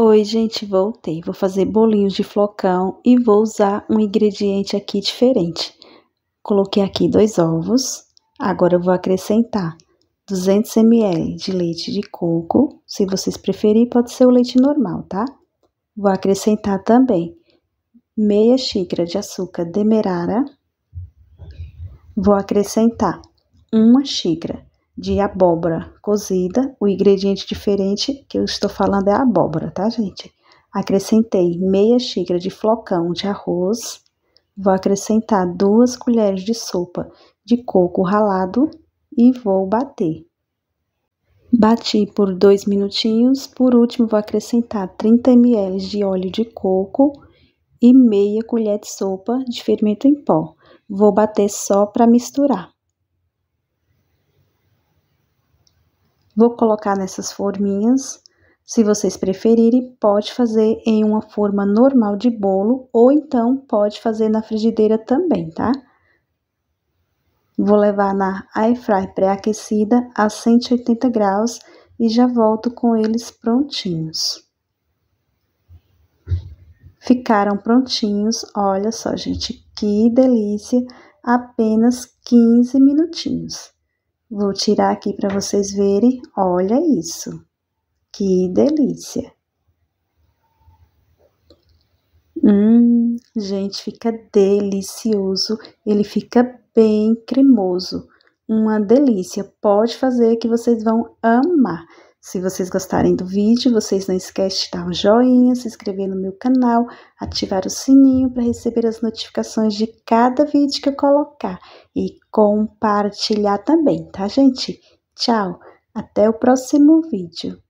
Oi, gente, voltei. Vou fazer bolinhos de flocão e vou usar um ingrediente aqui diferente. Coloquei aqui dois ovos. Agora eu vou acrescentar 200 ml de leite de coco. Se vocês preferirem, pode ser o leite normal, tá? Vou acrescentar também meia xícara de açúcar demerara. Vou acrescentar uma xícara de abóbora cozida. O ingrediente diferente que eu estou falando é a abóbora, tá, gente? Acrescentei meia xícara de flocão de arroz. Vou acrescentar duas colheres de sopa de coco ralado e vou bater. Bati por dois minutinhos. Por último, vou acrescentar 30 ml de óleo de coco e meia colher de sopa de fermento em pó. Vou bater só para misturar. Vou colocar nessas forminhas. Se vocês preferirem, pode fazer em uma forma normal de bolo ou então pode fazer na frigideira também, tá? Vou levar na fry pré-aquecida a 180 graus e já volto com eles prontinhos. Ficaram prontinhos, olha só, gente, que delícia! Apenas 15 minutinhos. Vou tirar aqui para vocês verem. Olha isso. Que delícia. Hum, gente, fica delicioso. Ele fica bem cremoso. Uma delícia. Pode fazer que vocês vão amar. Se vocês gostarem do vídeo, vocês não esquecem de dar um joinha, se inscrever no meu canal, ativar o sininho para receber as notificações de cada vídeo que eu colocar e compartilhar também, tá gente? Tchau, até o próximo vídeo.